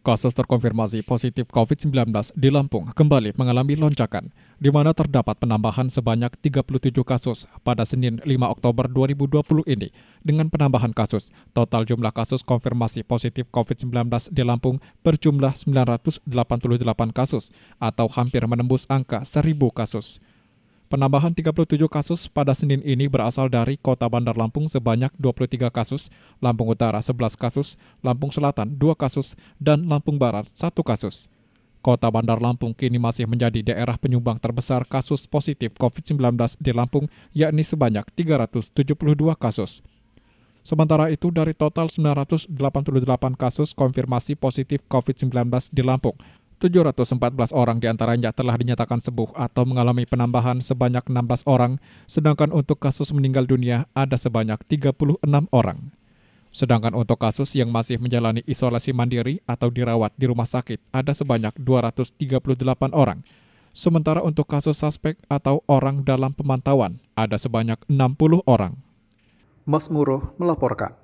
Kasus terkonfirmasi positif COVID-19 di Lampung kembali mengalami lonjakan, di mana terdapat penambahan sebanyak 37 kasus pada Senin 5 Oktober 2020 ini. Dengan penambahan kasus, total jumlah kasus konfirmasi positif COVID-19 di Lampung berjumlah 988 kasus atau hampir menembus angka 1000 kasus. Penambahan 37 kasus pada Senin ini berasal dari kota Bandar Lampung sebanyak 23 kasus, Lampung Utara 11 kasus, Lampung Selatan 2 kasus, dan Lampung Barat 1 kasus. Kota Bandar Lampung kini masih menjadi daerah penyumbang terbesar kasus positif COVID-19 di Lampung, yakni sebanyak 372 kasus. Sementara itu, dari total 988 kasus konfirmasi positif COVID-19 di Lampung, 714 orang diantaranya telah dinyatakan sembuh atau mengalami penambahan sebanyak 16 orang, sedangkan untuk kasus meninggal dunia ada sebanyak 36 orang. Sedangkan untuk kasus yang masih menjalani isolasi mandiri atau dirawat di rumah sakit ada sebanyak 238 orang. Sementara untuk kasus suspek atau orang dalam pemantauan ada sebanyak 60 orang. Mas Muruh melaporkan.